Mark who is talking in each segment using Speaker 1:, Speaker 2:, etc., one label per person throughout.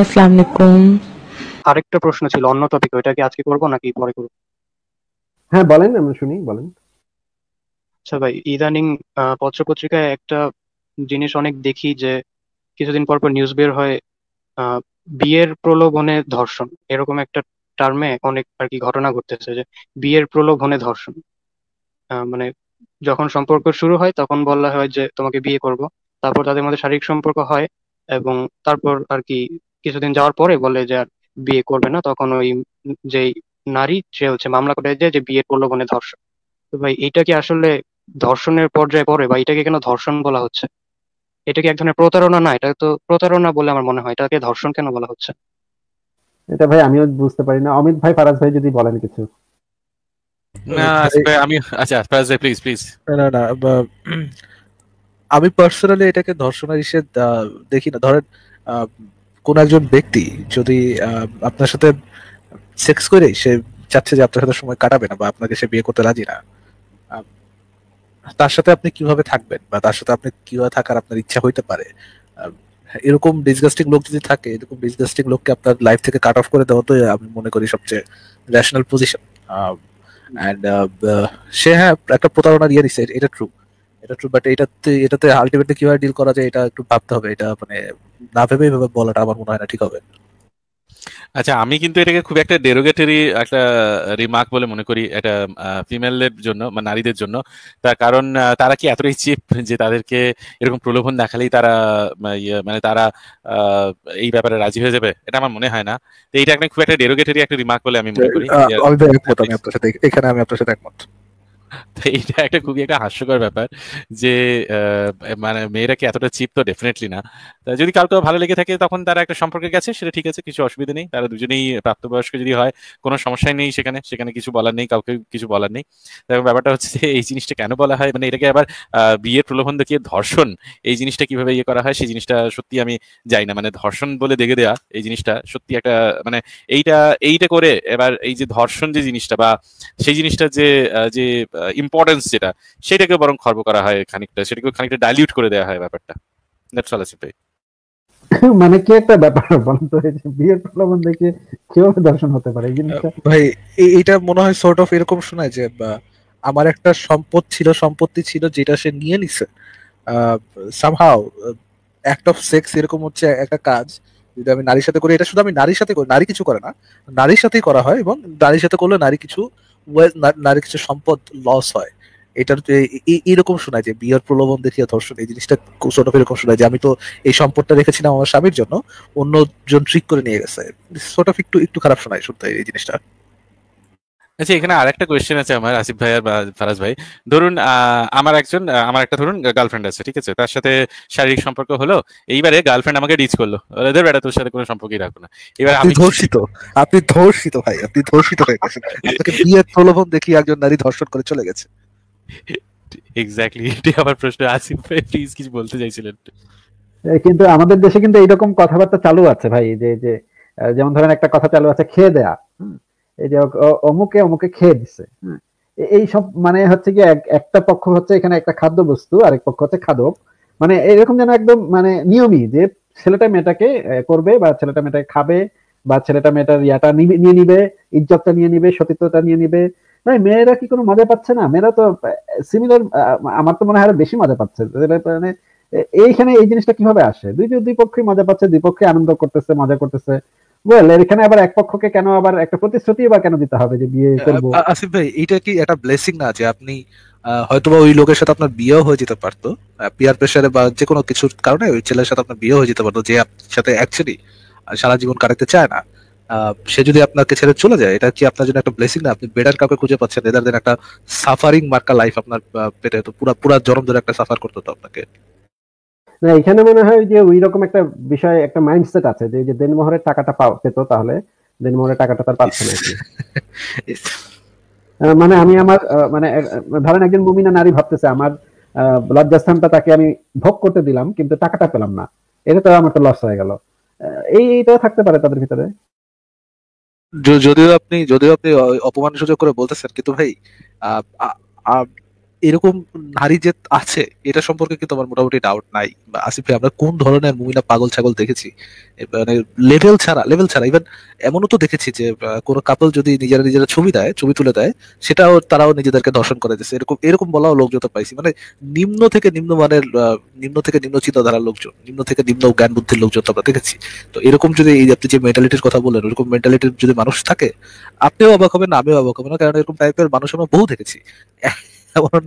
Speaker 1: আসসালামু আলাইকুম
Speaker 2: আরেকটা প্রশ্ন ছিল অন্য টপিক ওইটা কি আজকে করব নাকি পরে করব
Speaker 1: হ্যাঁ বলেন আমি শুনি বলেন
Speaker 2: আচ্ছা ভাই ইদানিং পত্রপত্রিকায় একটা জিনিস অনেক দেখি যে কিছুদিন পর পর নিউজ বের হয় বিয়ের প্রলোভনে ধর্ষণ এরকম একটা টার্মে অনেক আর কি ঘটনা ঘটতেছে যে বিয়ের প্রলোভনে ধর্ষণ মানে যখন সম্পর্ক শুরু হয় তখন বলা হয় যে তোমাকে বিয়ে করব তারপর তাদের মধ্যে শারীরিক সম্পর্ক হয় এবং তারপর আর কি কিছুদিন যাওয়ার পরে বলে যে আর বিয়ে করবে না তখন ওই যে নারী সে হচ্ছে মামলা করে যে যে বিয়ের প্রলোভনে ধর্ষণ তো ভাই এটা কি আসলে ধর্ষণের পর্যায়ে পড়ে বা এটাকে কেন ধর্ষণ বলা হচ্ছে এটা কি এক ধরনের প্রতারণা না এটা তো প্রতারণা বলে আমার মনে হয় এটাকে ধর্ষণ কেন বলা হচ্ছে
Speaker 1: এটা ভাই আমিও বুঝতে পারি না অমিত ভাই ফারাজ ভাই যদি বলেন কিছু
Speaker 3: না আমি আচ্ছা ফারাজ ভাই প্লিজ প্লিজ
Speaker 1: না না
Speaker 4: আমি পার্সোনালি এটাকে ধর্ষণের হিসেবে দেখি না ধরেন কোন একজন ব্যক্তি যদি আপনার সাথে সেক্স করে সে চাচ্ছে যে আপনার সাথে সময় কাটাবে না বা আপনাকে সে বিয়ে করতে রাজি না তার সাথে আপনি কিভাবে থাকবেন বা তার সাথে আপনি কিভাবে থাকার আপনার ইচ্ছা হইতে পারে এরকম ডিসগাস্টিং লোক যদি থাকে এরকম ডিসগাস্টিং লোককে আপনার লাইফ থেকে কাট অফ করে দেওয়া তো আমি মনে করি সবচেয়ে ন্যাশনাল পজিশন অ্যান্ড সে হ্যাঁ একটা প্রতারণার ইয়ে নিচ্ছে এটা ট্রু এটা ট্রু বাট এটাতে এটাতে আলটিমেটলি কিভাবে ডিল করা যায় এটা একটু ভাবতে হবে এটা মানে না ভেবে এভাবে বলাটা আমার মনে হয় না ঠিক হবে
Speaker 3: আচ্ছা আমি কিন্তু এটাকে খুব একটা ডেরোগেটরি একটা রিমার্ক বলে মনে করি এটা ফিমেলদের জন্য বা নারীদের জন্য তার কারণ তারা কি এতটাই চিপ যে তাদেরকে এরকম প্রলোভন দেখালেই তারা ইয়ে, মানে তারা এই ব্যাপারে রাজি হয়ে যাবে এটা আমার মনে হয় না তো এইটা একটা খুব একটা ডেরোগেটরি একটা রিমার্ক বলে আমি মনে করি
Speaker 4: এখানে আমি আপনার সাথে একমত
Speaker 3: এইটা একটা খুবই একটা হাস্যকর ব্যাপার যে মানে মেয়েরা কি এতটা চিপ তো ডেফিনেটলি না যদি কাউকে ভালো লেগে থাকে তখন তারা একটা সম্পর্কে গেছে সেটা ঠিক আছে কিছু অসুবিধা নেই তারা দুজনেই প্রাপ্তবয়স্ক যদি হয় কোনো সমস্যাই নেই সেখানে সেখানে কিছু বলার নেই কাউকে কিছু বলার নেই ব্যাপারটা হচ্ছে যে এই জিনিসটা কেন বলা হয় মানে এটাকে আবার বিয়ের প্রলোভন দেখিয়ে ধর্ষণ এই জিনিসটা কিভাবে ইয়ে করা হয় সেই জিনিসটা সত্যি আমি যাই না মানে ধর্ষণ বলে দেখে দেয়া এই জিনিসটা সত্যি একটা মানে এইটা এইটা করে এবার এই যে ধর্ষণ যে জিনিসটা বা সেই জিনিসটা যে যে ইম্পর্টেন্স যেটা সেটাকে বরং খর্ব করা হয় খানিকটা সেটাকে খানিকটা ডাইলিউট করে দেওয়া হয় ব্যাপারটা দ্যাটস অল আসিফ
Speaker 1: মানে কি একটা ব্যাপার বিয়ের দেখে কেউ দর্শন হতে পারে ভাই মনে হয়
Speaker 4: সর্ট অফ এরকম শোনায় যে আমার একটা সম্পদ ছিল সম্পত্তি ছিল যেটা সে নিয়ে নিছে সামহাও অ্যাক্ট অফ সেক্স এরকম হচ্ছে একটা কাজ যদি আমি নারীর সাথে করি এটা শুধু আমি নারীর সাথে করি নারী কিছু করে না নারীর সাথেই করা হয় এবং নারীর সাথে করলে নারী কিছু আহ নারী কিছু সম্পদ লস হয় এটার এরকম শোনায় যে বিয়ের প্রলোভন দেখিয়া ধর্ষণ এই জিনিসটা সর্ট অফ এরকম শোনায় যে আমি তো এই সম্পদটা রেখেছিলাম আমার স্বামীর জন্য অন্যজন ট্রিক করে নিয়ে গেছে সর্ট অফ একটু একটু খারাপ শোনায় শুনতে এই জিনিসটা
Speaker 3: আচ্ছা এখানে আরেকটা কোয়েশ্চেন আছে আমার আসিফ ভাই আর ফারাজ ভাই ধরুন আমার একজন আমার একটা ধরুন গার্লফ্রেন্ড আছে ঠিক আছে তার সাথে শারীরিক সম্পর্ক হলো এইবারে গার্লফ্রেন্ড আমাকে রিচ করলো ওদের বেটা তোর সাথে কোনো সম্পর্কই রাখো না
Speaker 4: এবার আমি ধর্ষিত আপনি ধর্ষিত ভাই আপনি ধর্ষিত হয়ে গেছেন আপনাকে বিয়ের
Speaker 1: প্রলোভন দেখি একজন নারী ধর্ষণ করে চলে গেছে
Speaker 3: এক্স্যাক্টলি এটি আমার প্রশ্ন আসিফ ভাই প্লিজ কিছু বলতে চাইছিলেন
Speaker 1: কিন্তু আমাদের দেশে কিন্তু এইরকম কথাবার্তা চালু আছে ভাই যে যে যেমন ধরেন একটা কথা চালু আছে খেয়ে দেয়া এই যে অমুকে অমুকে খেয়ে দিছে এই সব মানে হচ্ছে কি একটা পক্ষ হচ্ছে এখানে একটা খাদ্য বস্তু আরেক পক্ষ হচ্ছে খাদক মানে এরকম যেন একদম মানে নিয়মই যে ছেলেটা মেয়েটাকে করবে বা ছেলেটা মেয়েটাকে খাবে বা ছেলেটা মেয়েটার ইয়াটা নিয়ে নিবে ইজ্জতটা নিয়ে নিবে সতীত্বটা নিয়ে নিবে ভাই মানে মেয়েরা কি কোনো মজা পাচ্ছে না মেয়েরা তো সিমিলার আমার তো মনে হয় বেশি মজা পাচ্ছে মানে এইখানে এই জিনিসটা কিভাবে আসে দুই দুই পক্ষে মজা পাচ্ছে দুই পক্ষে আনন্দ করতেছে মজা করতেছে ওয়েল এখানে আবার এক পক্ষকে কেন আবার একটা প্রতিশ্রুতি বা কেন দিতে হবে যে বিয়ে করব
Speaker 4: আসিফ ভাই এটা কি একটা ব্লেসিং না যে আপনি হয়তোবা ওই লোকের সাথে আপনার বিয়েও হয়ে যেতে পারতো পিয়ার প্রেশারে বা যে কোনো কিছুর কারণে ওই ছেলের সাথে আপনার বিয়েও হয়ে যেতে পারতো যে আপনার সাথে অ্যাকচুয়ালি সারা জীবন কাটাতে চায় না সে যদি আপনাকে ছেড়ে চলে যায় এটা কি আপনার জন্য একটা ব্লেসিং না আপনি বেটার কাউকে খুঁজে পাচ্ছেন এদার একটা সাফারিং মার্কা লাইফ আপনার পেটে তো পুরা পুরা জনম ধরে একটা সাফার করতে হতো আপনাকে
Speaker 1: না এখানে মনে হয় যে ওই রকম একটা বিষয় একটা মাইন্ডসেট আছে যে যে দেনমোহরের টাকাটা পেতো তাহলে দেনমোহরের টাকাটা তার পাচ্ছে না মানে আমি আমার মানে ধরেন একজন মুমিনা নারী ভাবতেছে আমার লজ্জাস্থানটা তাকে আমি ভোগ করতে দিলাম কিন্তু টাকাটা পেলাম না এটা তো আমার তো লস হয়ে গেল এই এইটাও থাকতে পারে তাদের ভিতরে
Speaker 4: যদিও আপনি যদিও আপনি অপমান সুযোগ করে বলতেছেন কিন্তু ভাই এরকম নারী যে আছে এটা সম্পর্কে কিন্তু আমার মোটামুটি ডাউট নাই বা আসিফ ভাই আমরা কোন ধরনের মুমিনা পাগল ছাগল দেখেছি মানে লেভেল ছাড়া লেভেল ছাড়া ইভেন এমনও তো দেখেছি যে কোনো কাপল যদি নিজেরা নিজেরা ছবি দেয় ছবি তুলে দেয় সেটাও তারাও নিজেদেরকে দর্শন করে দিচ্ছে এরকম এরকম বলাও লোকজন তো পাইছি মানে নিম্ন থেকে নিম্ন মানের নিম্ন থেকে নিম্ন চিন্তাধারার লোকজন নিম্ন থেকে নিম্ন জ্ঞান বুদ্ধির লোকজন তো আমরা দেখেছি তো এরকম যদি এই আপনি যে মেন্টালিটির কথা বলেন ওরকম মেন্টালিটির যদি মানুষ থাকে আপনিও অবাক হবেন আমিও অবাক হবেন না কারণ এরকম টাইপের মানুষ আমরা বহু দেখেছি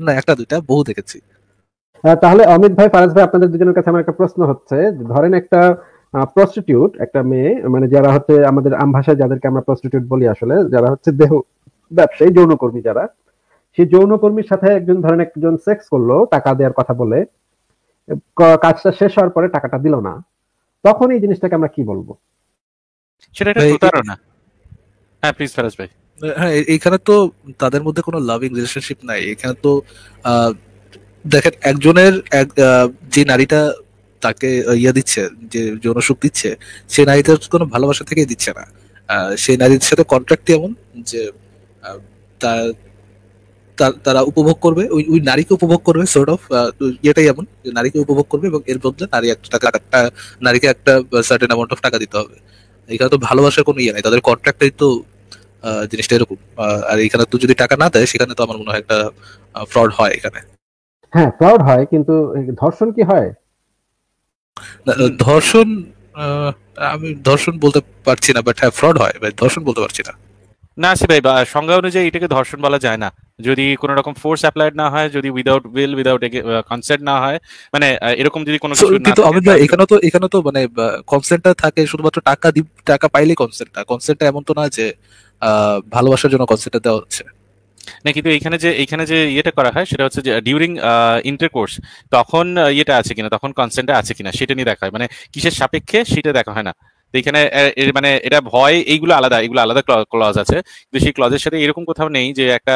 Speaker 4: না একটা দুইটা বহু দেখেছি
Speaker 1: তাহলে অমিত ভাই ভাই আপনাদের দুজনের কাছে আমার একটা প্রশ্ন হচ্ছে ধরেন একটা প্রস্টিটিউট একটা মেয়ে মানে যারা হচ্ছে আমাদের আম ভাষায় যাদেরকে আমরা প্রস্টিটিউট বলি আসলে যারা হচ্ছে দেহ ব্যবসায়ী যৌনকর্মী যারা সেই যৌনকর্মীর সাথে একজন ধরেন একজন সেক্স করলো টাকা দেওয়ার কথা বলে কাজটা শেষ হওয়ার পরে টাকাটা দিল না তখন এই জিনিসটাকে আমরা কি বলবো
Speaker 3: সেটা একটা প্রতারণা হ্যাঁ প্লিজ ফেরাজ ভাই
Speaker 1: হ্যাঁ এখানে তো
Speaker 4: তাদের মধ্যে কোনো লাভিং রিলেশনশিপ নাই এখানে তো দেখেন একজনের এক যে নারীটা তাকে ইয়ে দিচ্ছে যে যৌনসুখ দিচ্ছে সেই নারীটা কোনো ভালোবাসা থেকেই দিচ্ছে না সেই নারীর সাথে কন্ট্রাক্ট এমন যে তারা উপভোগ করবে ওই ওই নারীকে উপভোগ করবে সর্ট অফ ইয়েটাই এমন যে নারীকে উপভোগ করবে এবং এর বদলে নারী একটা টাকা একটা নারীকে একটা সার্টেন অ্যামাউন্ট অফ টাকা দিতে হবে এখানে তো ভালোবাসার কোনো ইয়ে নাই তাদের কন্ট্রাক্টেই তো জিনিসটা এরকম আর এখানে তুই যদি টাকা না দেয় সেখানে তো আমার মনে হয় একটা ফ্রড হয় এখানে
Speaker 1: হ্যাঁ ফ্রড হয় কিন্তু ধর্ষণ কি হয়
Speaker 4: ধর্ষণ আমি ধর্ষণ বলতে পারছি না বাট হ্যাঁ ফ্রড হয় ভাই ধর্ষণ বলতে পারছি না
Speaker 3: না সে ভাই সংজ্ঞা অনুযায়ী এটাকে ধর্ষণ বলা যায় না যদি কোনো রকম ফোর্স অ্যাপ্লাইড না হয় যদি উইদাউট উইল উইদাউট কনসেন্ট না হয় মানে এরকম যদি কোনো কিছু কিন্তু অমিত ভাই
Speaker 4: এখানে তো এখানে তো মানে কনসেন্টটা থাকে শুধুমাত্র টাকা টাকা পাইলে কনসেন্টটা কনসেন্টটা এমন তো না যে ভালোবাসার জন্য কনসিডার দেওয়া হচ্ছে
Speaker 3: না কিন্তু এইখানে যে এইখানে যে ইয়েটা করা হয় সেটা হচ্ছে যে ডিউরিং ইন্টারকোর্স তখন ইয়েটা আছে কিনা তখন কনসেন্টটা আছে কিনা সেটা নিয়ে দেখা হয় মানে কিসের সাপেক্ষে সেটা দেখা হয় না এখানে মানে এটা ভয় এইগুলো আলাদা এগুলো আলাদা ক্লজ আছে কিন্তু সেই ক্লজের সাথে এরকম কোথাও নেই যে একটা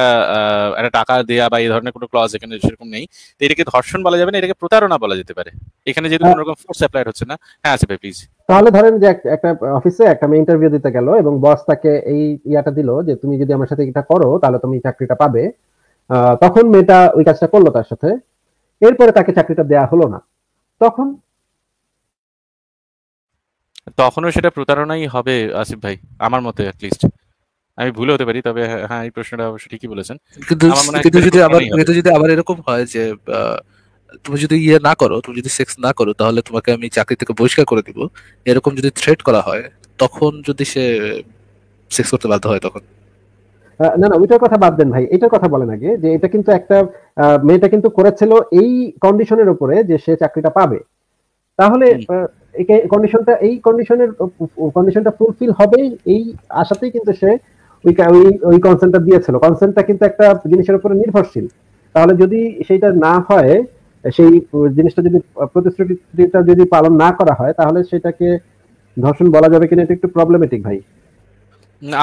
Speaker 3: একটা টাকা দেয়া বা এই ধরনের কোনো ক্লজ এখানে সেরকম নেই তো এটাকে ধর্ষণ বলা যাবে না এটাকে প্রতারণা বলা যেতে পারে এখানে যেহেতু কোনো রকম ফোর্স অ্যাপ্লাইড হচ্ছে না হ্যাঁ আসবে প্লিজ
Speaker 1: তাহলে ধরেন যে একটা অফিসে একটা মেয়ে ইন্টারভিউ দিতে গেল এবং বস তাকে এই ইয়াটা দিল যে তুমি যদি আমার সাথে এটা করো তাহলে তুমি চাকরিটা পাবে তখন মেয়েটা ওই কাজটা করলো তার সাথে এরপরে তাকে চাকরিটা দেয়া হলো না তখন
Speaker 3: তখনও সেটা প্রতারণাই হবে আসিফ ভাই আমার মতে অ্যাটলিস্ট আমি ভুলে হতে পারি তবে হ্যাঁ, হ্যাঁ এই প্রশ্নটা অবশ্য ঠিকই বলেছেন কিন্তু যদি আবার কিন্তু
Speaker 4: যদি আবার এরকম হয় যে তুমি যদি ইয়ে না করো তুমি যদি সেক্স না করো তাহলে তোমাকে আমি চাকরি থেকে বহিষ্কার করে দিব এরকম যদি থ্রেট করা হয় তখন যদি সে সেক্স করতে বাধ্য হয় তখন
Speaker 1: না না ওইটার কথা বাদ দেন ভাই এটার কথা বলেন আগে যে এটা কিন্তু একটা মেয়েটা কিন্তু করেছিল এই কন্ডিশনের উপরে যে সে চাকরিটা পাবে তাহলে কন্ডিশনটা এই কন্ডিশনের কন্ডিশনটা ফুলফিল হবেই এই আশাতেই কিন্তু সে ওই ওই কনসেন্টটা দিয়েছিল কনসেন্টটা কিন্তু একটা জিনিসের উপরে নির্ভরশীল তাহলে যদি সেইটা না হয় সেই জিনিসটা যদি প্রতিশ্রুতিটা যদি পালন না করা হয় তাহলে সেটাকে ধর্ষণ বলা যাবে কিনা এটা একটু প্রবলেমেটিক ভাই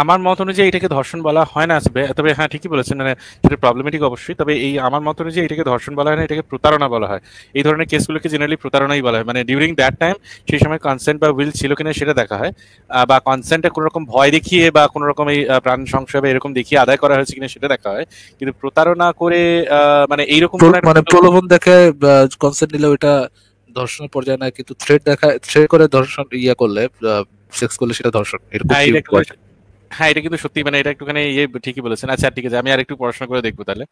Speaker 3: আমার মত অনুযায়ী এটাকে ধর্ষণ বলা হয় না আসবে তবে হ্যাঁ ঠিকই বলেছেন মানে সেটা প্রবলেমেটিক অবশ্যই তবে এই আমার মত অনুযায়ী এটাকে ধর্ষণ বলা হয় না এটাকে প্রতারণা বলা হয় এই ধরনের কেসগুলোকে জেনারেলি প্রতারণাই বলা হয় মানে ডিউরিং দ্যাট টাইম সেই সময় কনসেন্ট বা উইল ছিল কিনা সেটা দেখা হয় বা কনসেন্টটা কোনো রকম ভয় দেখিয়ে বা কোনো রকম এই প্রাণ সংশয় এরকম দেখিয়ে আদায় করা হয়েছে কিনা সেটা দেখা হয় কিন্তু প্রতারণা করে মানে এইরকম মানে প্রলোভন
Speaker 4: দেখে কনসেন্ট নিলে ওটা ধর্ষণের পর্যায়ে না কিন্তু থ্রেড দেখা থ্রেড করে ধর্ষণ ইয়া করলে সেক্স করলে সেটা ধর্ষণ এরকম হ্যাঁ,
Speaker 3: হ্যাঁ এটা কিন্তু সত্যি মানে এটা একটুখানি ইয়ে ঠিকই বলেছেন আচ্ছা ঠিক আছে আমি আর একটু পড়াশোনা করে দেখবো তাহলে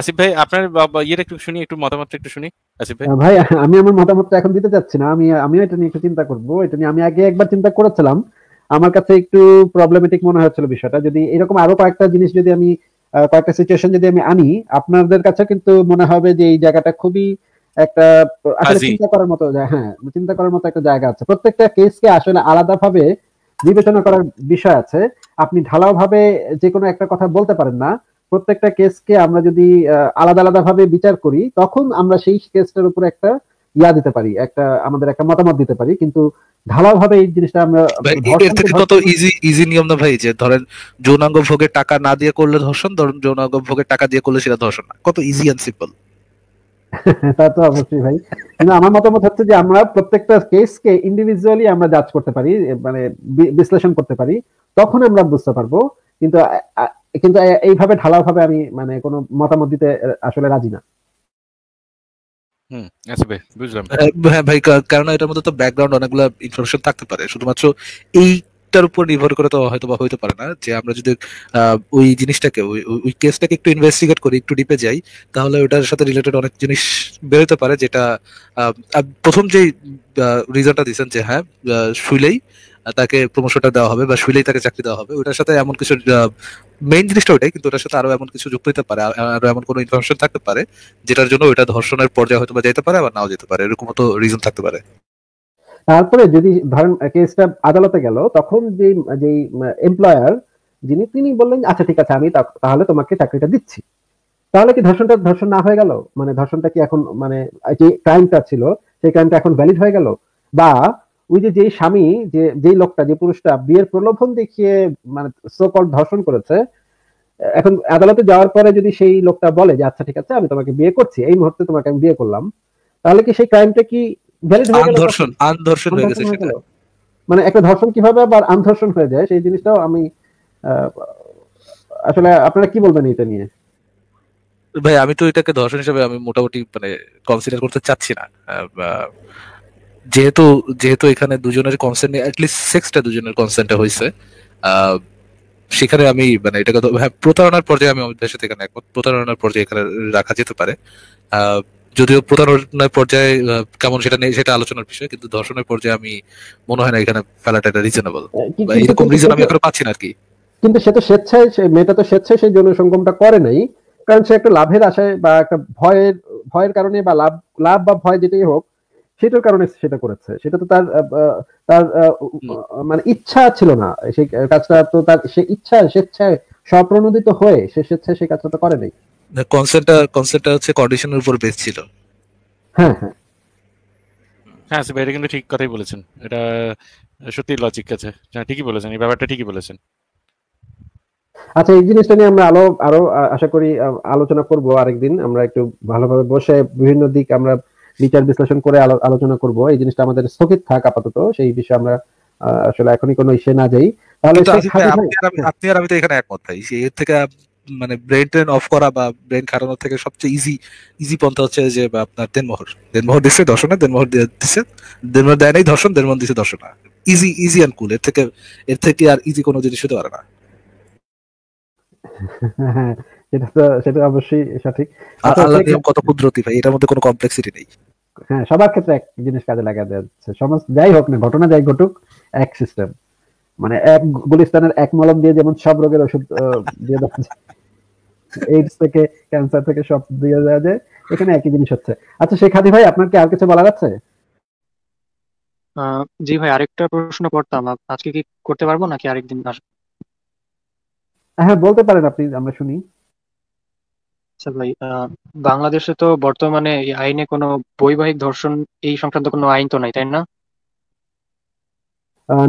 Speaker 3: আসিফ ভাই আপনার ইয়েটা একটু শুনি একটু মতামত একটু শুনি আসিফ ভাই ভাই
Speaker 1: আমি আমার মতামতটা এখন দিতে চাচ্ছি না আমি আমিও এটা নিয়ে একটু চিন্তা করব এটা নিয়ে আমি আগে একবার চিন্তা করেছিলাম আমার কাছে একটু প্রবলেমেটিক মনে হয়েছিল বিষয়টা যদি এরকম আরো কয়েকটা জিনিস যদি আমি কয়েকটা সিচুয়েশন যদি আমি আনি আপনাদের কাছে কিন্তু মনে হবে যে এই জায়গাটা খুবই একটা আসলে চিন্তা করার মতো হ্যাঁ চিন্তা করার মতো একটা জায়গা আছে প্রত্যেকটা কেসকে আসলে আলাদাভাবে বিবেচনা করার বিষয় আছে আপনি ঢালাওভাবে যে কোনো একটা কথা বলতে পারেন না প্রত্যেকটা কেসকে আমরা যদি আলাদা আলাদা ভাবে বিচার করি তখন আমরা সেই কেসটার উপর একটা ইয়া দিতে পারি একটা আমাদের একটা মতামত দিতে পারি কিন্তু ঢালাওভাবে এই জিনিসটা আমরা
Speaker 4: এর থেকে কত ইজি ইজি নিয়ম না ভাই যে ধরেন যৌনাঙ্গ ভোগের টাকা না দিয়ে করলে ধর্ষণ ধরেন যৌনাঙ্গ ভোগের টাকা দিয়ে করলে সেটা ধর্ষণ কত ইজি এন্ড সিম্পল
Speaker 1: তা তো অবশ্যই ভাই কিন্তু আমার মতামত হচ্ছে যে আমরা প্রত্যেকটা ইন্ডিভিজুয়ালি আমরা জাজ করতে পারি মানে বিশ্লেষণ করতে পারি তখন আমরা বুঝতে পারবো কিন্তু কিন্তু এইভাবে ঢালাও ভাবে আমি মানে কোনো মতামত দিতে আসলে রাজি না
Speaker 3: আচ্ছা ভাই
Speaker 4: হ্যাঁ কারণ এটার মধ্যে তো ব্যাকগ্রাউন্ড অনেকগুলো ইনফরমেশন থাকতে পারে শুধুমাত্র এই টার উপর নির্ভর করে তো হয়তো বা হইতে পারে না যে আমরা যদি ওই জিনিসটাকে ওই কেসটাকে একটু ইনভেস্টিগেট করি একটু ডিপে যাই তাহলে ওটার সাথে রিলেটেড অনেক জিনিস বেরোতে পারে যেটা প্রথম যে রিজনটা দিয়েছেন যে হ্যাঁ শুইলেই তাকে প্রমোশনটা দেওয়া হবে বা শুইলেই তাকে চাকরি দেওয়া হবে ওটার সাথে এমন কিছু মেইন জিনিসটা ওটাই কিন্তু ওটার সাথে আরো এমন কিছু যুক্ত হতে পারে আরো এমন কোনো ইনফরমেশন থাকতে পারে যেটার জন্য ওটা ধর্ষণের পর্যায়ে হয়তো বা যেতে পারে আবার নাও যেতে পারে এরকম তো রিজন থাকতে পারে
Speaker 1: তারপরে যদি ধরেন কেসটা আদালতে গেল তখন যে যে এমপ্লয়ার যিনি তিনি বললেন আচ্ছা ঠিক আছে আমি তাহলে তোমাকে চাকরিটা দিচ্ছি তাহলে কি ধর্ষণটা ধর্ষণ না হয়ে গেল মানে ধর্ষণটা কি এখন মানে যে ক্রাইমটা ছিল সেই ক্রাইমটা এখন ভ্যালিড হয়ে গেল বা ওই যে যেই স্বামী যে যেই লোকটা যে পুরুষটা বিয়ের প্রলোভন দেখিয়ে মানে সকল ধর্ষণ করেছে এখন আদালতে যাওয়ার পরে যদি সেই লোকটা বলে যে আচ্ছা ঠিক আছে আমি তোমাকে বিয়ে করছি এই মুহূর্তে তোমাকে আমি বিয়ে করলাম তাহলে কি সেই ক্রাইমটা কি
Speaker 4: মানে
Speaker 1: একটা ধর্ষণ কিভাবে আবার আন্দর্ষণ হয়ে যায় সেই জিনিসটাও আমি আসলে আপনারা কি বলবেন এটা নিয়ে
Speaker 4: ভাই আমি তো এটাকে ধর্ষণ হিসেবে আমি মোটামুটি মানে কনসিডার করতে চাচ্ছি না যেহেতু যেহেতু এখানে দুজনের কনসেন্ট অ্যাটলিস্ট সেক্সটা দুজনের কনসেন্ট হয়েছে সেখানে আমি মানে এটাকে হ্যাঁ, প্রতারণার পর্যায়ে আমি আমাদের সাথে এখানে প্রতারণার পর্যায়ে এখানে রাখা যেতে পারে যদিও প্রতারণার পর্যায়ে কেমন সেটা নেই সেটা আলোচনার বিষয় কিন্তু ধর্ষণের পর্যায়ে আমি মনে হয় না এখানে ফেলাটা এটা রিজনেবল এরকম রিজন আমি এখনো পাচ্ছি না আর কি
Speaker 1: কিন্তু সে তো স্বেচ্ছায় সে মেয়েটা তো স্বেচ্ছায় সেই জন্য সঙ্গমটা করে নাই কারণ সে একটা লাভের আশায় বা একটা ভয়ের ভয়ের কারণে বা লাভ লাভ বা ভয় যেটাই হোক সেটার কারণে সেটা করেছে সেটা তো তার তার মানে ইচ্ছা ছিল না সেই কাজটা তো তার সে ইচ্ছা স্বেচ্ছায় স্বপ্রণোদিত হয়ে সে স্বেচ্ছায় সেই কাজটা তো করে নাই
Speaker 4: কনসেপ্টটা কনসেপ্টটা হচ্ছে কন্ডিশনের উপর বেস ছিল হ্যাঁ হ্যাঁ
Speaker 3: হ্যাঁ কিন্তু ঠিক কথাই বলেছেন এটা সত্যি লজিক আছে হ্যাঁ ঠিকই বলেছেন এই ব্যাপারটা ঠিকই বলেছেন
Speaker 1: আচ্ছা এই জিনিসটা নিয়ে আমরা আলো আরো আশা করি আলোচনা করব আরেকদিন আমরা একটু ভালোভাবে বসে বিভিন্ন দিক আমরা বিচার বিশ্লেষণ করে আলোচনা করব এই জিনিসটা আমাদের স্থগিত থাক আপাতত সেই বিষয়ে আমরা আসলে এখনই কোনো ইসে না যাই তাহলে হ্যাঁ।
Speaker 4: আপনি আর আমি তো এখানে একমত ভাই এর থেকে মানে ব্রেন ট্রেন অফ করা বা ব্রেন খাটানো থেকে সবচেয়ে ইজি ইজি পন্থা হচ্ছে যে আপনার দেনমোহর দেনমোহর দিচ্ছে দর্শনা দেনমোহর দিচ্ছে দেনমোহর দেয় নাই দর্শন দেনমোহর দিচ্ছে দর্শনা ইজি ইজি অ্যান্ড কুল এর থেকে এর থেকে আর ইজি কোনো জিনিস হতে পারে না
Speaker 1: সেটা তো সেটা অবশ্যই সঠিক আচ্ছা, আল্লাহ নিয়ম
Speaker 4: কত কুদরতি ভাই
Speaker 1: এটার মধ্যে কোনো কমপ্লেক্সিটি নেই হ্যাঁ সবার ক্ষেত্রে এক জিনিস কাজে লাগা যাচ্ছে যাই হোক না ঘটনা যাই ঘটুক এক সিস্টেম মানে এক গুলিস্তানের এক মলম দিয়ে যেমন সব রোগের ওষুধ দিয়ে দেওয়া এইডস থেকে ক্যান্সার থেকে সব দিয়ে দেওয়া যায় এখানে একই জিনিস হচ্ছে আচ্ছা শেখ হাদি ভাই আপনার কি আর কিছু বলার আছে
Speaker 2: জি ভাই আরেকটা প্রশ্ন করতাম আজকে কি করতে পারবো নাকি আরেকদিন আসবো
Speaker 1: হ্যাঁ বলতে পারেন আপনি আমরা শুনি
Speaker 2: আচ্ছা ভাই বাংলাদেশে তো বর্তমানে এই আইনে কোনো বৈবাহিক ধর্ষণ এই সংক্রান্ত কোনো আইন তো নাই তাই না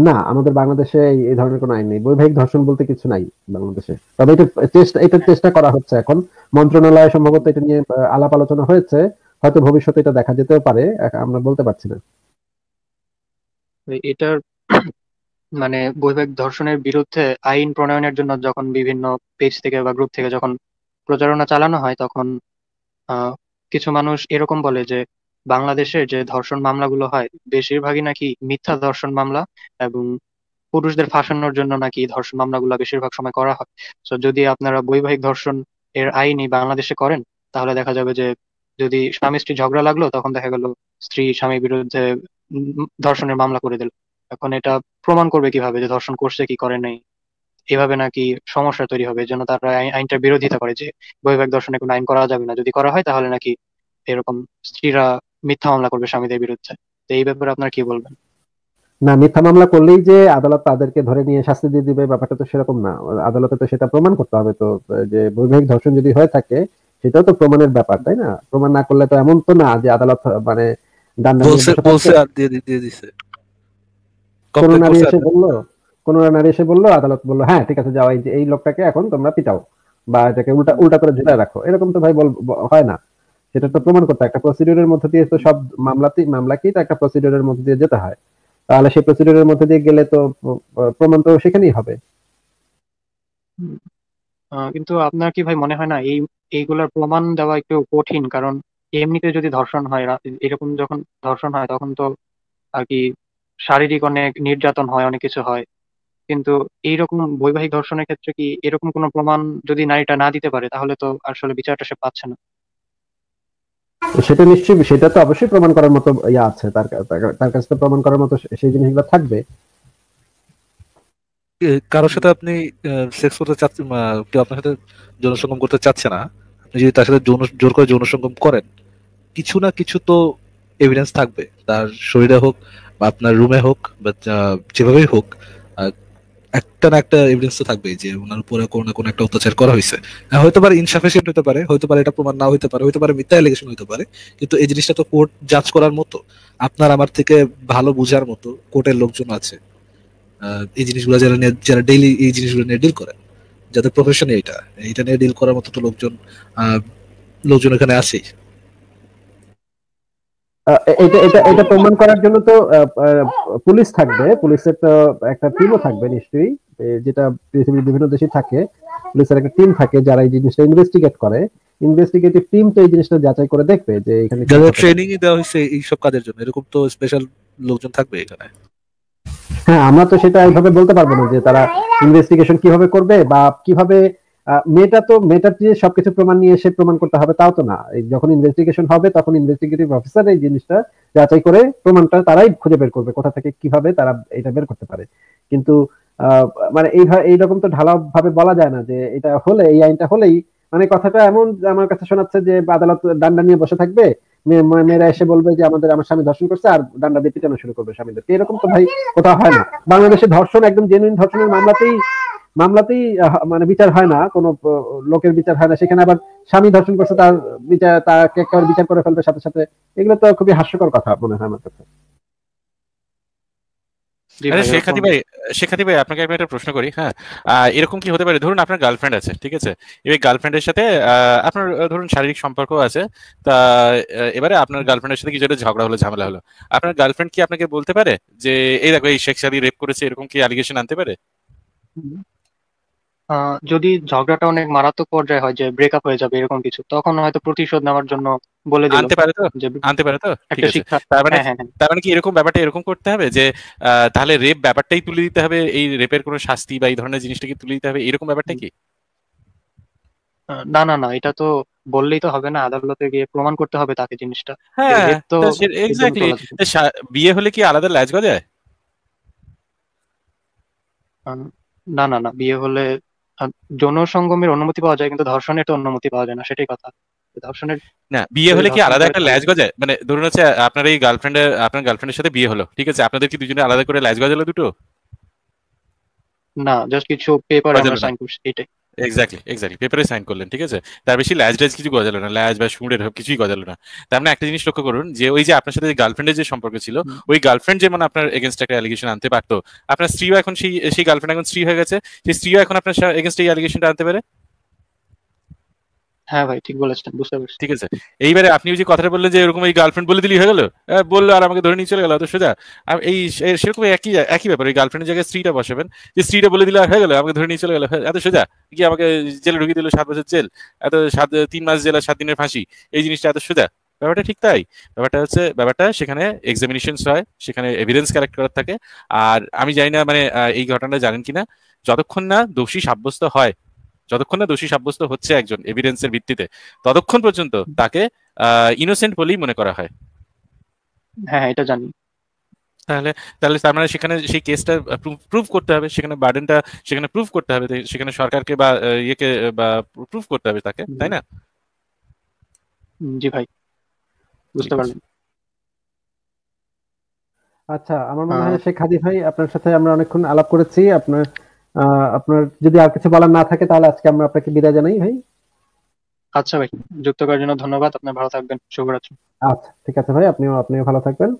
Speaker 1: না আমাদের বাংলাদেশে এই ধরনের কোনো আইন নেই বৈবাহিক ধর্ষণ বলতে কিছু নাই বাংলাদেশে তবে এটা চেষ্টা এটা চেষ্টা করা হচ্ছে এখন মন্ত্রণালয়ে সম্ভবত এটা নিয়ে আলাপ আলোচনা হয়েছে হয়তো ভবিষ্যতে এটা দেখা যেতেও পারে আমরা বলতে পারছি না
Speaker 2: এটার মানে বৈবাহিক ধর্ষণের বিরুদ্ধে আইন প্রণয়নের জন্য যখন বিভিন্ন পেজ থেকে বা গ্রুপ থেকে যখন প্রচারণা চালানো হয় তখন কিছু মানুষ এরকম বলে যে বাংলাদেশে যে ধর্ষণ মামলাগুলো হয় বেশিরভাগই নাকি মিথ্যা ধর্ষণ মামলা এবং পুরুষদের ফাঁসানোর জন্য নাকি ধর্ষণ মামলাগুলো বেশিরভাগ সময় করা হয় তো যদি আপনারা বৈবাহিক ধর্ষণ এর আইনই বাংলাদেশে করেন তাহলে দেখা যাবে যে যদি স্বামী স্ত্রী ঝগড়া লাগলো তখন দেখা গেল স্ত্রী স্বামীর বিরুদ্ধে ধর্ষণের মামলা করে দিল এখন এটা প্রমাণ করবে কিভাবে যে ধর্ষণ করছে কি করে নাই এভাবে নাকি সমস্যা তৈরি হবে যেন তারা আইনটার বিরোধিতা করে যে বৈবাহিক ধর্ষণে কোনো আইন করা যাবে না যদি করা হয় তাহলে নাকি এরকম স্ত্রীরা মিথ্যা মামলা করবে স্বামীদের বিরুদ্ধে তো এই ব্যাপারে আপনার কি বলবেন
Speaker 1: না মিথ্যা মামলা করলেই যে আদালত তাদেরকে ধরে নিয়ে শাস্তি দিয়ে দিবে ব্যাপারটা তো সেরকম না আদালতে তো সেটা প্রমাণ করতে হবে তো যে বৈবাহিক ধর্ষণ যদি হয়ে থাকে সেটাও তো প্রমাণের ব্যাপার তাই না প্রমাণ না করলে তো এমন তো না যে আদালত মানে
Speaker 4: কোন নারী এসে
Speaker 1: বললো কোন নারী এসে বললো আদালত বললো হ্যাঁ ঠিক আছে যাওয়াই যে এই লোকটাকে এখন তোমরা পিটাও বা এটাকে উল্টা উল্টা করে ঝুলে রাখো এরকম তো ভাই বল হয় না সেটা তো প্রমাণ করতে একটা প্রসিডিউরের মধ্যে দিয়ে তো সব মামলাতেই মামলাকেই তো একটা প্রসিডিউরের মধ্যে দিয়ে যেতে হয় তাহলে সেই প্রসিডিউরের মধ্যে দিয়ে গেলে তো প্রমাণ তো সেখানেই হবে
Speaker 2: কিন্তু আপনার কি ভাই মনে হয় না এই এইগুলার প্রমাণ দেওয়া একটু কঠিন কারণ এমনিতে যদি ধর্ষণ হয় এরকম যখন ধর্ষণ হয় তখন তো আর কি শারীরিক অনেক নির্যাতন হয় অনেক কিছু হয় কিন্তু এইরকম বৈবাহিক ধর্ষণের ক্ষেত্রে কি এরকম কোনো প্রমাণ যদি নারীটা না দিতে পারে তাহলে তো আসলে বিচারটা সে পাচ্ছে না
Speaker 1: সেটা নিশ্চয়ই সেটা তো অবশ্যই প্রমাণ করার মতো ইয়া আছে তার তার কাছে তো প্রমাণ করার মতো সেই জিনিসগুলো থাকবে
Speaker 4: কারোর সাথে আপনি সেক্স করতে চাচ্ছেন কেউ আপনার সাথে সঙ্গম করতে চাচ্ছে না আপনি যদি তার সাথে যৌন জোর করে যৌন সঙ্গম করেন কিছু না কিছু তো এভিডেন্স থাকবে তার শরীরে হোক বা আপনার রুমে হোক বা যেভাবেই হোক একটা না একটা এভিডেন্স তো থাকবেই যে ওনার উপরে কোনো না কোনো একটা অত্যাচার করা হয়েছে হয়তো পারে ইনসাফিসিয়েন্ট হতে পারে হয়তো পারে এটা প্রমাণ না হতে পারে হয়তো পারে মিথ্যা অ্যালিগেশন হতে পারে কিন্তু এই জিনিসটা তো কোর্ট জাজ করার মতো আপনার আমার থেকে ভালো বোঝার মতো কোর্টের লোকজন আছে এই জিনিসগুলো যারা নিয়ে যারা ডেইলি এই জিনিসগুলো নিয়ে ডিল করে যাদের প্রফেশন এটা এটা নিয়ে ডিল করার মতো তো লোকজন লোকজন এখানে আসেই
Speaker 1: এটা এটা এটা প্রমাণ করার জন্য তো পুলিশ থাকবে পুলিশের তো একটা টিমও থাকবে নিশ্চয়ই যেটা পৃথিবীর বিভিন্ন দেশে থাকে পুলিশের একটা টিম থাকে যারা এই জিনিসটা ইনভেস্টিগেট করে ইনভেস্টিগেটিভ টিম তো এই জিনিসটা যাচাই করে দেখবে যে এখানে যাদের
Speaker 4: দেওয়া হয়েছে এই সব কাজের জন্য এরকম তো স্পেশাল লোকজন থাকবে এখানে
Speaker 1: হ্যাঁ আমরা তো সেটা এইভাবে বলতে পারবো না যে তারা ইনভেস্টিগেশন কিভাবে করবে বা কিভাবে মেয়েটা তো মেয়েটার যে সবকিছু প্রমাণ নিয়ে এসে প্রমাণ করতে হবে তাও তো না যখন ইনভেস্টিগেশন হবে তখন ইনভেস্টিগেটিভ অফিসার এই জিনিসটা যাচাই করে প্রমাণটা তারাই খুঁজে বের করবে কোথা থেকে কিভাবে তারা এটা বের করতে পারে কিন্তু মানে এই এইরকম তো ঢালাও ভাবে বলা যায় না যে এটা হলে এই আইনটা হলেই মানে কথাটা এমন আমার কাছে শোনাচ্ছে যে আদালত ডান্ডা নিয়ে বসে থাকবে মেয়েরা এসে বলবে যে আমাদের আমার স্বামী ধর্ষণ করছে আর ডান্ডা দিয়ে পিটানো শুরু করবে স্বামীদেরকে এরকম তো ভাই কোথাও হয় না বাংলাদেশে ধর্ষণ একদম জেনুইন ধর্ষণের মামলাতেই মামলাতেই মানে বিচার হয় না কোনো লোকের বিচার হয় না সেখানে আবার স্বামী ধর্ষণ করছে তার বিচার তাকে বিচার করে ফেলবে সাথে সাথে এগুলো তো খুবই হাস্যকর কথা মনে হয় আমার কাছে
Speaker 3: শেখাতি ভাই শেখাতি ভাই আপনাকে আমি একটা প্রশ্ন করি হ্যাঁ এরকম কি হতে পারে ধরুন আপনার গার্লফ্রেন্ড আছে ঠিক আছে এবার গার্লফ্রেন্ডের সাথে আপনার ধরুন শারীরিক সম্পর্ক আছে তা এবারে আপনার গার্লফ্রেন্ডের সাথে কিছু একটা ঝগড়া হলো ঝামেলা হলো আপনার গার্লফ্রেন্ড কি আপনাকে বলতে পারে যে এই দেখো এই শেখ সাদি রেপ করেছে এরকম কি অ্যালিগেশন আনতে পারে
Speaker 2: যদি ঝগড়াটা অনেক মারাত্মক পর্যায়ে হয় যে ব্রেকআপ হয়ে যাবে এরকম কিছু তখন হয়তো প্রতিশোধ নেওয়ার জন্য বলে দিল আনতে পারে তো আনতে পারে তো একটা শিক্ষা তার মানে হ্যাঁ, হ্যাঁ, হ্যাঁ।
Speaker 3: তার মানে কি এরকম ব্যাপারটা এরকম করতে হবে যে তাহলে রেপ ব্যাপারটাই তুলে দিতে হবে এই রেপের কোনো শাস্তি বা এই ধরনের জিনিসটাকে তুলে দিতে হবে এরকম ব্যাপারটা কি
Speaker 2: না না না এটা তো বললেই তো হবে না আদালতে গিয়ে প্রমাণ করতে হবে তাকে জিনিসটা হ্যাঁ তো
Speaker 3: বিয়ে হলে কি আলাদা লাজ গজায়
Speaker 2: না না না বিয়ে হলে সঙ্গমের অনুমতি পাওয়া যায় কিন্তু ধর্ষণের তো অনুমতি পাওয়া যায় না সেটাই কথা ধর্ষণের না বিয়ে হলে কি আলাদা একটা ল্যাজ
Speaker 3: গজায় মানে ধরুন হচ্ছে আপনার এই গার্লফ্রেন্ডের আপনার গার্লফ্রেন্ডের সাথে বিয়ে হলো ঠিক আছে আপনাদের কি দুজনে আলাদা করে ল্যাজ গজালো দুটো
Speaker 2: না জাস্ট কিছু পেপার আমরা সাইন করছি এটাই
Speaker 3: এক্স্যাক্টলি এক্স্যাক্টলি পেপারে সাইন করলেন ঠিক আছে তার বেশি ল্যাজ ড্যাজ কিছু গজালো না ল্যাজ বা সুরের হোক কিছুই গজালো না তার মানে একটা জিনিস লক্ষ্য করুন যে ওই যে আপনার সাথে গার্লফ্রেন্ডের যে সম্পর্ক ছিল ওই গার্লফ্রেন্ড যেমন আপনার এগেনস্ট একটা অ্যালিগেশন আনতে পারতো আপনার স্ত্রীও এখন সেই সেই গার্লফ্রেন্ড এখন স্ত্রী হয়ে গেছে সেই স্ত্রীও এখন আপনার এগেনস্ট এই অ্যালিগেশনটা আনতে পারে
Speaker 2: হ্যাঁ ভাই ঠিক বলেছেন বুঝতে পারছি ঠিক আছে
Speaker 3: এইবারে আপনি যে কথাটা বললেন যে এরকম এই গার্লফ্রেন্ড বলে দিলি হয়ে গেল বললো আর আমাকে ধরে নিয়ে চলে গেল তো সোজা এই সেরকম একই একই ব্যাপার ওই গার্লফ্রেন্ডের জায়গায় স্ত্রীটা বসাবেন যে স্ত্রীটা বলে দিলে আর হয়ে গেল আমাকে ধরে নিয়ে চলে গেল হ্যাঁ, এত সোজা কি আমাকে জেলে ঢুকিয়ে দিল সাত বছর জেল এত সাত তিন মাস জেল সাত দিনের ফাঁসি এই জিনিসটা এত সোজা ব্যাপারটা ঠিক তাই ব্যাপারটা হচ্ছে ব্যাপারটা সেখানে এক্সামিনেশনস হয় সেখানে এভিডেন্স কালেক্ট করার থাকে আর আমি জানি না মানে এই ঘটনাটা জানেন কিনা যতক্ষণ না দোষী সাব্যস্ত হয় যতক্ষণ না দোষী সাব্যস্ত হচ্ছে একজন এভিডেন্সের ভিত্তিতে ততক্ষণ পর্যন্ত তাকে ইনোসেন্ট বলেই মনে করা হয় হ্যাঁ এটা জানি তাহলে তাহলে তার মানে সেখানে সেই কেসটা প্রুভ করতে হবে সেখানে বার্ডেনটা সেখানে প্রুভ করতে হবে সেখানে সরকারকে বা ইয়েকে বা প্রুভ করতে হবে
Speaker 2: তাকে তাই না জি ভাই বুঝতে পারলাম
Speaker 1: আচ্ছা আমার মনে হয় শেখ হাদি ভাই আপনার সাথে আমরা অনেকক্ষণ আলাপ করেছি আপনার আপনার যদি আর কিছু বলার না থাকে তাহলে আজকে আমরা আপনাকে বিদায় জানাই ভাই
Speaker 2: আচ্ছা ভাই যুক্ত করার জন্য ধন্যবাদ আপনি ভালো থাকবেন শুভরাত্রি
Speaker 1: আচ্ছা ঠিক আছে ভাই আপনিও আপনিও ভালো থাকবেন